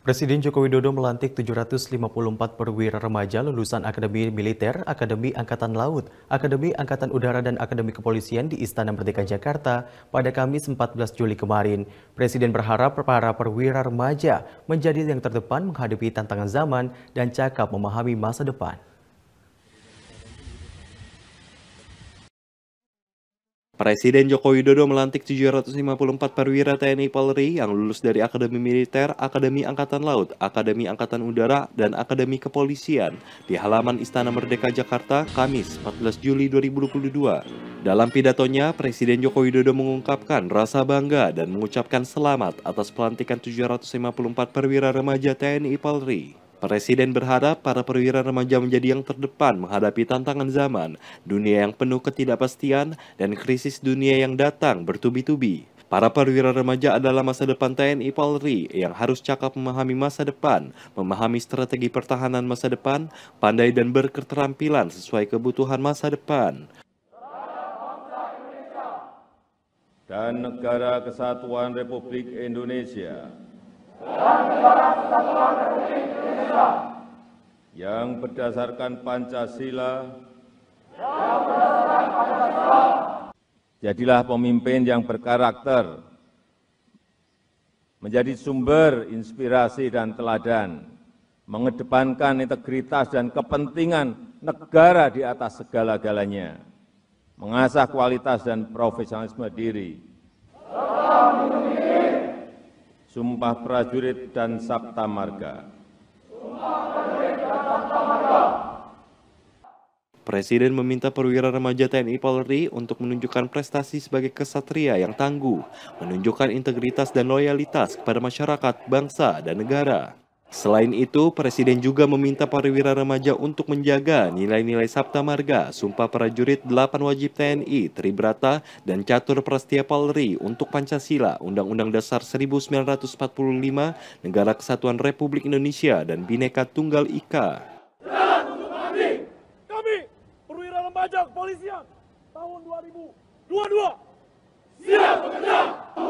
Presiden Joko Widodo melantik 754 perwira remaja lulusan Akademi Militer, Akademi Angkatan Laut, Akademi Angkatan Udara dan Akademi Kepolisian di Istana Merdeka Jakarta pada Kamis 14 Juli kemarin. Presiden berharap para perwira remaja menjadi yang terdepan menghadapi tantangan zaman dan cakap memahami masa depan. Presiden Joko Widodo melantik 754 perwira TNI Polri yang lulus dari Akademi Militer, Akademi Angkatan Laut, Akademi Angkatan Udara, dan Akademi Kepolisian di halaman Istana Merdeka Jakarta, Kamis 14 Juli 2022. Dalam pidatonya, Presiden Joko Widodo mengungkapkan rasa bangga dan mengucapkan selamat atas pelantikan 754 perwira remaja TNI Polri. Presiden berharap para perwira remaja menjadi yang terdepan menghadapi tantangan zaman, dunia yang penuh ketidakpastian, dan krisis dunia yang datang bertubi-tubi. Para perwira remaja adalah masa depan TNI Polri yang harus cakap memahami masa depan, memahami strategi pertahanan masa depan, pandai dan berketerampilan sesuai kebutuhan masa depan. Dan negara kesatuan Republik Indonesia yang berdasarkan Pancasila jadilah pemimpin yang berkarakter menjadi sumber inspirasi dan teladan mengedepankan integritas dan kepentingan negara di atas segala-galanya, mengasah kualitas dan profesionalisme diri, Sumpah Prajurit dan Sabta Marga. Presiden meminta perwira remaja TNI Polri untuk menunjukkan prestasi sebagai kesatria yang tangguh, menunjukkan integritas dan loyalitas kepada masyarakat, bangsa, dan negara. Selain itu, Presiden juga meminta para remaja untuk menjaga nilai-nilai Sabta Marga, Sumpah Prajurit 8 Wajib TNI, Tribrata, dan Catur Prastia Polri untuk Pancasila, Undang-Undang Dasar 1945, Negara Kesatuan Republik Indonesia, dan bineka Tunggal Ika. kepolisian, tahun 2022, siap bekerja!